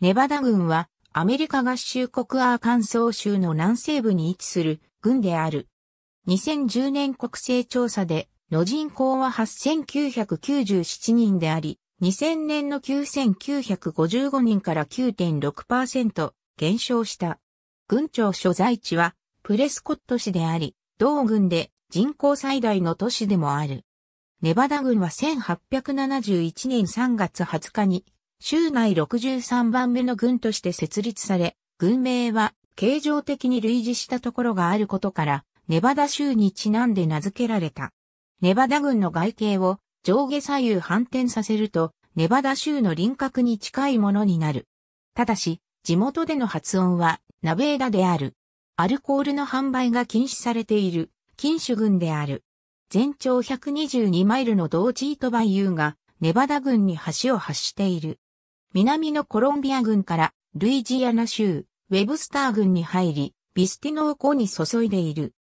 ネバダ軍はアメリカ合衆国アーカンソー州の南西部に位置する軍である。2010年国勢調査での人口は8997人であり、2000年の9955人から9.6%減少した。軍庁所在地はプレスコット市であり、同軍で人口最大の都市でもある。ネバダ軍は1871年3月20日に州内63番目の軍として設立され、軍名は形状的に類似したところがあることから、ネバダ州にちなんで名付けられた。ネバダ軍の外形を上下左右反転させると、ネバダ州の輪郭に近いものになる。ただし、地元での発音は、ナベーダである。アルコールの販売が禁止されている、禁酒軍である。全長122マイルの同地イトバイユーが、ネバダ軍に橋を発している。南のコロンビア軍からルイジアナ州、ウェブスター軍に入り、ビスティノー湖に注いでいる。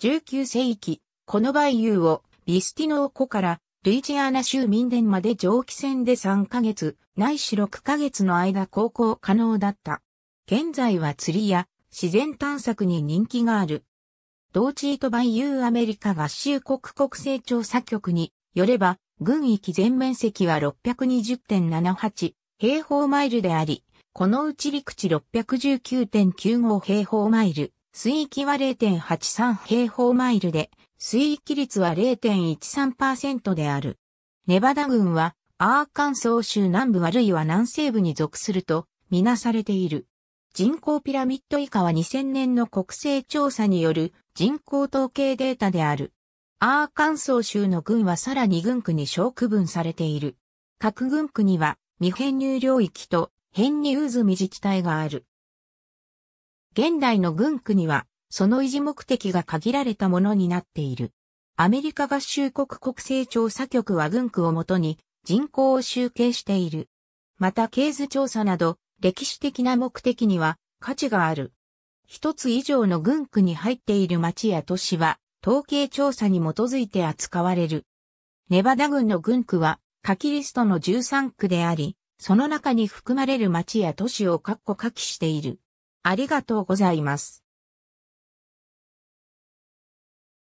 19世紀、このバイユーをビスティノー湖からルイジアナ州民伝まで蒸気船で3ヶ月、ないし6ヶ月の間航行可能だった。現在は釣りや自然探索に人気がある。同地ートバイユーアメリカ合衆国国勢調査局によれば、軍域全面積は620.78平方マイルであり、このうち陸地619.95平方マイル、水域は0.83平方マイルで、水域率は0.13%である。ネバダ郡は、アーカンソー州南部あるいは南西部に属すると、みなされている。人口ピラミッド以下は2000年の国勢調査による人口統計データである。アーカンソー州の郡はさらに郡区に小区分されている。各郡区には未編入領域と編入済み自治体がある。現代の軍区には、その維持目的が限られたものになっている。アメリカ合衆国国勢調査局は軍区をもとに人口を集計している。また、経図調査など、歴史的な目的には価値がある。一つ以上の軍区に入っている町や都市は、統計調査に基づいて扱われる。ネバダ軍の軍区は、夏季リストの13区であり、その中に含まれる町や都市を括弧書きしている。ありがとうございます。